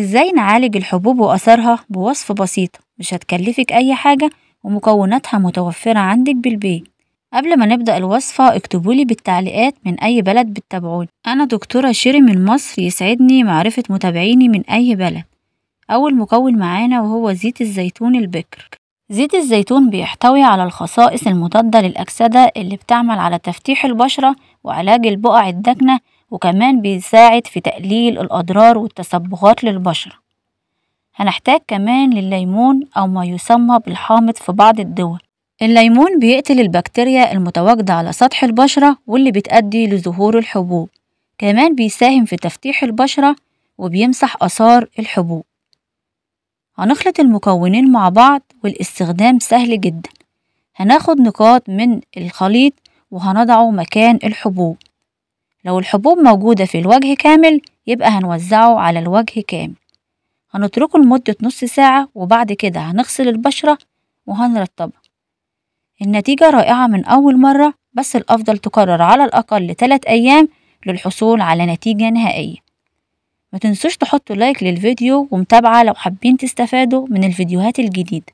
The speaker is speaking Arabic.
ازاي نعالج الحبوب واثرها بوصفة بسيطة مش هتكلفك اي حاجة ومكوناتها متوفرة عندك بالبيت قبل ما نبدأ الوصفة اكتبولي بالتعليقات من أي بلد بتتابعوني أنا دكتورة شيري من مصر يسعدني معرفة متابعيني من أي بلد أول مكون معانا وهو زيت الزيتون البكر زيت الزيتون بيحتوي على الخصائص المضادة للأكسدة اللي بتعمل على تفتيح البشرة وعلاج البقع الداكنة وكمان بيساعد في تقليل الأضرار والتصبغات للبشرة هنحتاج كمان للليمون أو ما يسمى بالحامض في بعض الدول الليمون بيقتل البكتيريا المتواجدة على سطح البشرة واللي بتأدي لظهور الحبوب كمان بيساهم في تفتيح البشرة وبيمسح آثار الحبوب هنخلط المكونين مع بعض والاستخدام سهل جدا هناخد نقاط من الخليط وهنضعه مكان الحبوب لو الحبوب موجودة في الوجه كامل يبقى هنوزعه على الوجه كامل هنتركه لمدة نص ساعة وبعد كده هنغسل البشرة وهنرطبها النتيجة رائعة من أول مرة بس الأفضل تكرر على الأقل 3 أيام للحصول على نتيجة نهائية ما تنسوش تحطوا لايك للفيديو ومتابعة لو حابين تستفادوا من الفيديوهات الجديدة